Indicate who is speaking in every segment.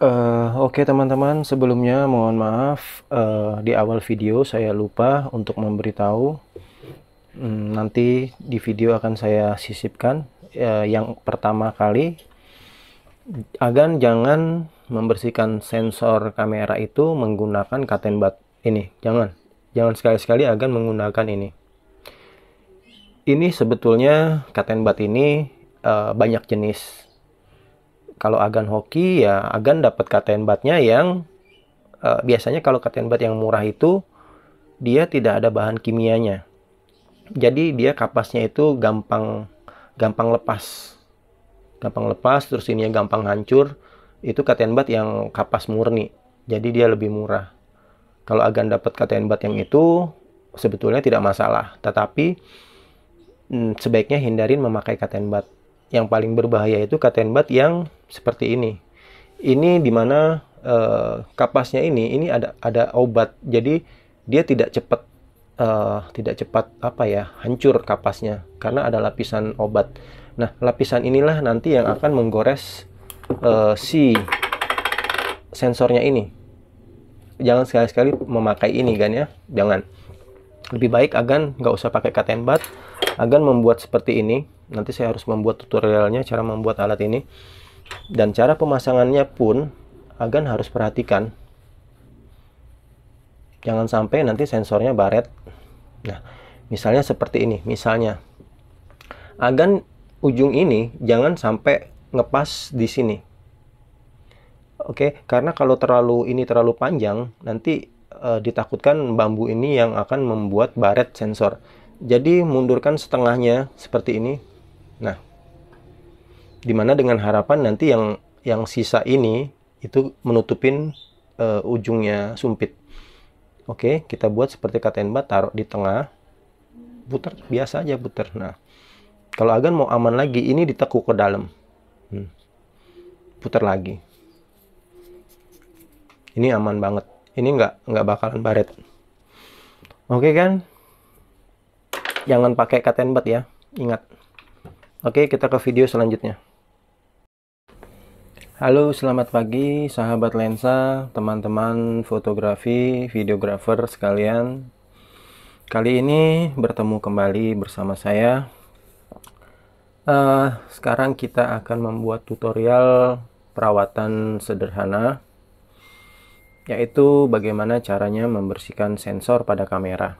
Speaker 1: Uh, Oke okay, teman-teman, sebelumnya mohon maaf uh, di awal video saya lupa untuk memberitahu um, nanti di video akan saya sisipkan uh, yang pertama kali agar jangan membersihkan sensor kamera itu menggunakan katen bat ini jangan jangan sekali-sekali agar menggunakan ini ini sebetulnya katen bat ini uh, banyak jenis. Kalau agan hoki ya agan dapat katen batnya yang uh, biasanya kalau katen bat yang murah itu dia tidak ada bahan kimianya. Jadi dia kapasnya itu gampang gampang lepas. Gampang lepas terus ini gampang hancur. Itu katen bat yang kapas murni. Jadi dia lebih murah. Kalau agan dapat katen bat yang itu sebetulnya tidak masalah, tetapi hmm, sebaiknya hindarin memakai cotton bud. Yang paling berbahaya itu cotton bud yang seperti ini. Ini dimana uh, eh, kapasnya ini, ini ada ada obat. Jadi dia tidak cepat uh, tidak cepat apa ya hancur kapasnya karena ada lapisan obat. Nah lapisan inilah nanti yang akan menggores uh, si sensornya ini. Jangan sekali-sekali memakai ini kan ya, jangan. Lebih baik agan nggak usah pakai cotton bud agar membuat seperti ini nanti saya harus membuat tutorialnya cara membuat alat ini dan cara pemasangannya pun agan harus perhatikan jangan sampai nanti sensornya baret nah misalnya seperti ini misalnya agan ujung ini jangan sampai ngepas di sini Oke, karena kalau terlalu ini terlalu panjang, nanti eh, ditakutkan bambu ini yang akan membuat baret sensor jadi mundurkan setengahnya seperti ini nah dimana dengan harapan nanti yang yang sisa ini itu menutupin uh, ujungnya sumpit oke kita buat seperti katenba taruh di tengah putar biasa aja putar nah kalau agan mau aman lagi ini ditekuk ke dalam hmm. putar lagi ini aman banget ini nggak nggak bakalan baret oke kan Jangan pakai cut and ya, ingat. Oke, kita ke video selanjutnya. Halo, selamat pagi sahabat lensa, teman-teman fotografi, videografer sekalian. Kali ini bertemu kembali bersama saya. Uh, sekarang kita akan membuat tutorial perawatan sederhana, yaitu bagaimana caranya membersihkan sensor pada kamera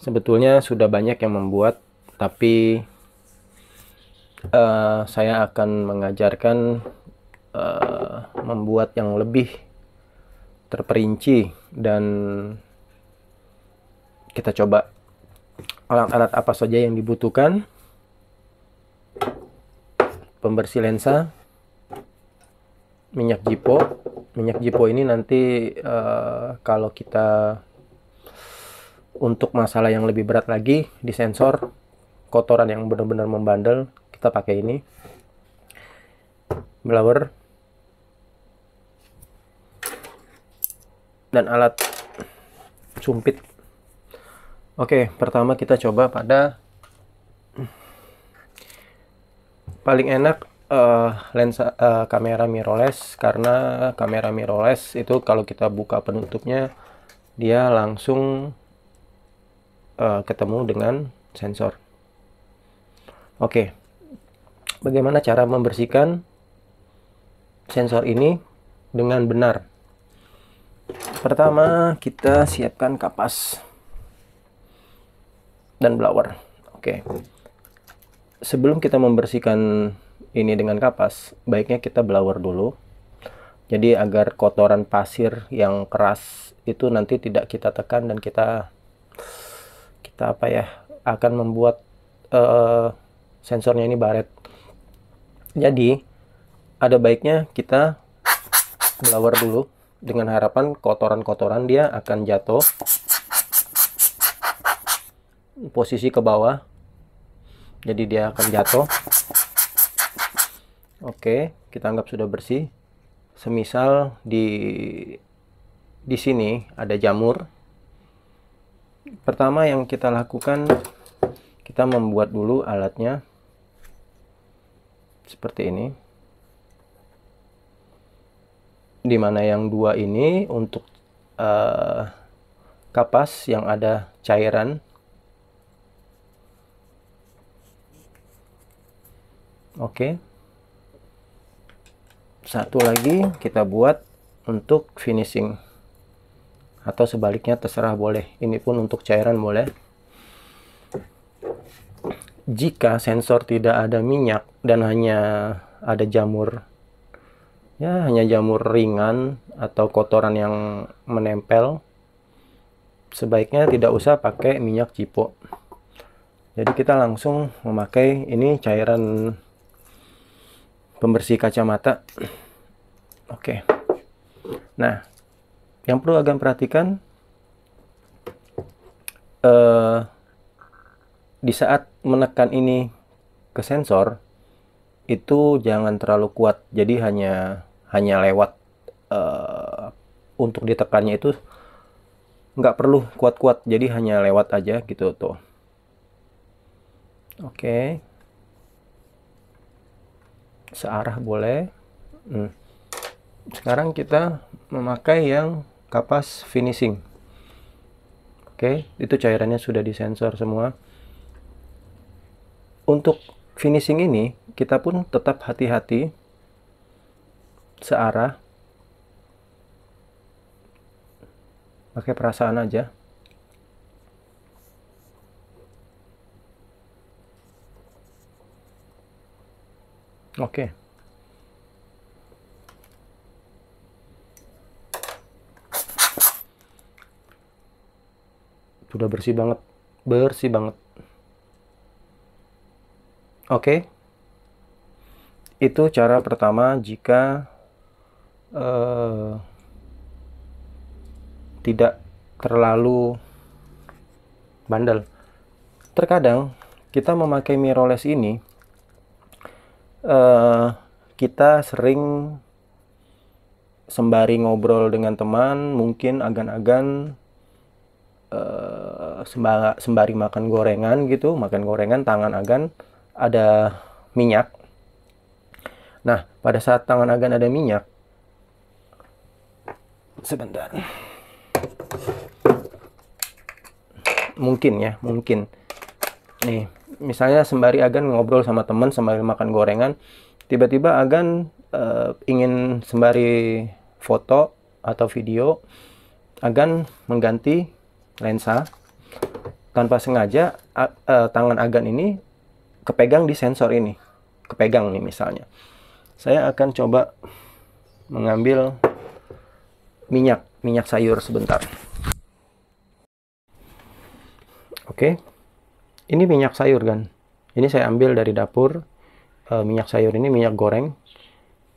Speaker 1: sebetulnya sudah banyak yang membuat tapi uh, saya akan mengajarkan uh, membuat yang lebih terperinci dan kita coba alat-alat apa saja yang dibutuhkan pembersih lensa minyak jipo minyak jipo ini nanti uh, kalau kita untuk masalah yang lebih berat lagi di sensor kotoran yang benar-benar membandel kita pakai ini blower dan alat sumpit oke pertama kita coba pada paling enak uh, lensa uh, kamera mirrorless karena kamera mirrorless itu kalau kita buka penutupnya dia langsung uh, ketemu dengan sensor. Oke, okay. bagaimana cara membersihkan sensor ini dengan benar? Pertama, kita siapkan kapas dan blower. Oke, okay. sebelum kita membersihkan ini dengan kapas, baiknya kita blower dulu. Jadi agar kotoran pasir yang keras itu nanti tidak kita tekan dan kita kita apa ya akan membuat uh, sensornya ini baret. Jadi ada baiknya kita blower dulu dengan harapan kotoran-kotoran dia akan jatuh posisi ke bawah. Jadi dia akan jatuh. Oke, kita anggap sudah bersih. Semisal di di sini ada jamur pertama yang kita lakukan kita membuat dulu alatnya seperti ini di mana yang dua ini untuk uh, kapas yang ada cairan oke okay. satu lagi kita buat untuk finishing atau sebaliknya terserah boleh. Ini pun untuk cairan boleh. Jika sensor tidak ada minyak dan hanya ada jamur ya hanya jamur ringan atau kotoran yang menempel sebaiknya tidak usah pakai minyak cipo. Jadi kita langsung memakai ini cairan pembersih kacamata. Oke. Nah, yang perlu agan perhatikan eh, di saat menekan ini ke sensor itu jangan terlalu kuat jadi hanya hanya lewat eh, untuk ditekannya itu nggak perlu kuat-kuat jadi hanya lewat aja gitu tuh oke searah boleh hmm. sekarang kita memakai yang kapas finishing oke itu cairannya sudah disensor semua untuk finishing ini kita pun tetap hati-hati searah pakai perasaan aja oke okay. udah bersih banget bersih banget oke okay. itu cara pertama jika uh, tidak terlalu bandel terkadang kita memakai mirrorless ini uh, kita sering sembari ngobrol dengan teman mungkin agan-agan eh, sembari, makan gorengan gitu makan gorengan tangan agan ada minyak nah pada saat tangan agan ada minyak sebentar mungkin ya mungkin nih misalnya sembari agan ngobrol sama teman sembari makan gorengan tiba-tiba agan uh, ingin sembari foto atau video agan mengganti lensa tanpa sengaja uh, tangan agan ini kepegang di sensor ini kepegang nih misalnya saya akan coba mengambil minyak minyak sayur sebentar oke ini minyak sayur kan ini saya ambil dari dapur uh, minyak sayur ini minyak goreng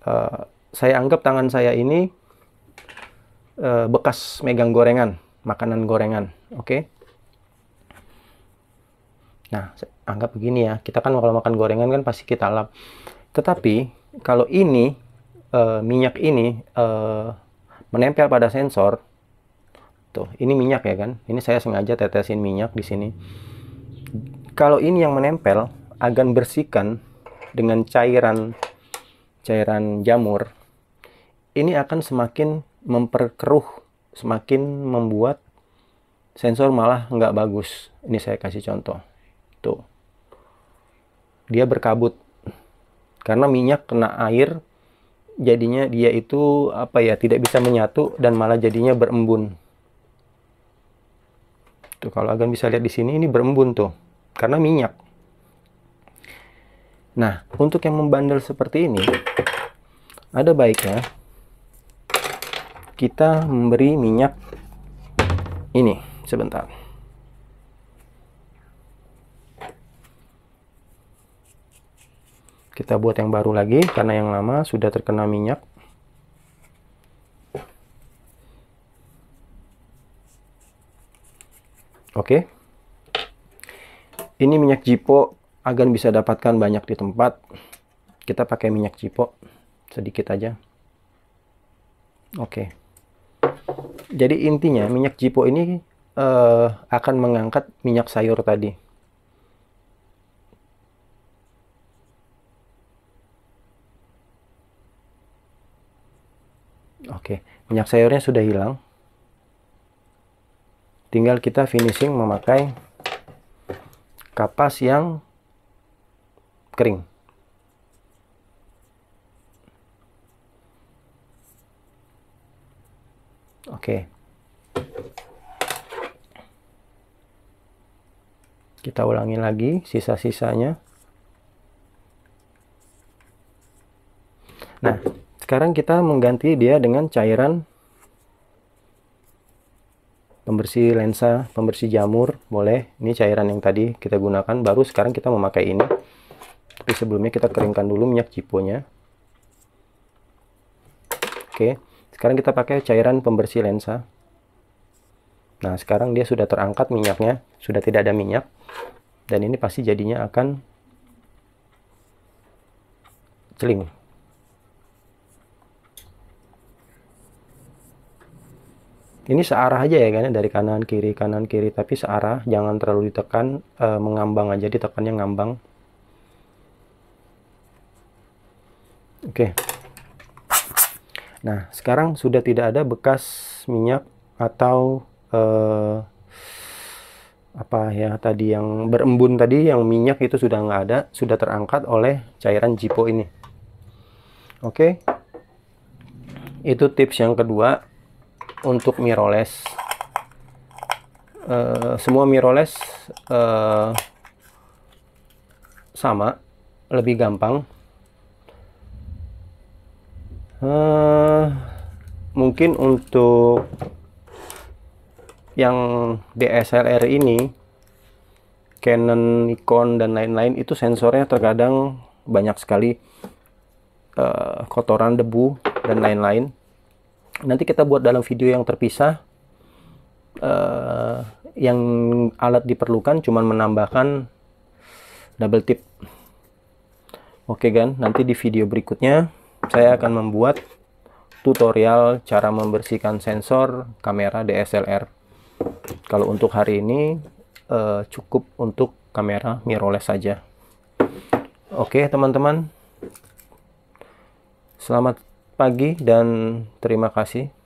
Speaker 1: uh, saya anggap tangan saya ini uh, bekas megang gorengan makanan gorengan oke okay? Nah, anggap begini ya, kita kan kalau makan gorengan kan pasti kita lap. Tetapi kalau ini e, minyak ini e, menempel pada sensor, tuh ini minyak ya kan? Ini saya sengaja tetesin minyak di sini. Kalau ini yang menempel akan bersihkan dengan cairan cairan jamur. Ini akan semakin memperkeruh, semakin membuat sensor malah nggak bagus. Ini saya kasih contoh. Tuh. Gitu. Dia berkabut. Karena minyak kena air, jadinya dia itu apa ya, tidak bisa menyatu dan malah jadinya berembun. Tuh kalau agan bisa lihat di sini ini berembun tuh. Karena minyak. Nah, untuk yang membandel seperti ini, ada baiknya kita memberi minyak ini sebentar. kita buat yang baru lagi karena yang lama sudah terkena minyak oke ini minyak jipo agar bisa dapatkan banyak di tempat kita pakai minyak jipo sedikit aja oke jadi intinya minyak jipo ini uh, akan mengangkat minyak sayur tadi Oke, minyak sayurnya sudah hilang. Tinggal kita finishing memakai kapas yang kering. Oke. Kita ulangi lagi sisa-sisanya. sekarang kita mengganti dia dengan cairan pembersih lensa, pembersih jamur, boleh. Ini cairan yang tadi kita gunakan, baru sekarang kita memakai ini. Tapi sebelumnya kita keringkan dulu minyak ciponya. Oke, sekarang kita pakai cairan pembersih lensa. Nah, sekarang dia sudah terangkat minyaknya, sudah tidak ada minyak. Dan ini pasti jadinya akan celing. ini searah aja ya kan ya, dari kanan kiri kanan kiri tapi searah jangan terlalu ditekan e, mengambang aja ditekannya ngambang oke nah sekarang sudah tidak ada bekas minyak atau e, apa ya tadi yang berembun tadi yang minyak itu sudah nggak ada sudah terangkat oleh cairan jipo ini oke itu tips yang kedua untuk mirrorless uh, semua mirrorless uh, sama lebih gampang uh, mungkin untuk yang DSLR ini Canon, Nikon dan lain-lain itu sensornya terkadang banyak sekali uh, kotoran debu dan lain-lain nanti kita buat dalam video yang terpisah uh, yang alat diperlukan cuman menambahkan double tip oke okay, kan nanti di video berikutnya saya akan membuat tutorial cara membersihkan sensor kamera DSLR kalau untuk hari ini uh, cukup untuk kamera mirrorless saja oke teman-teman selamat pagi dan terima kasih.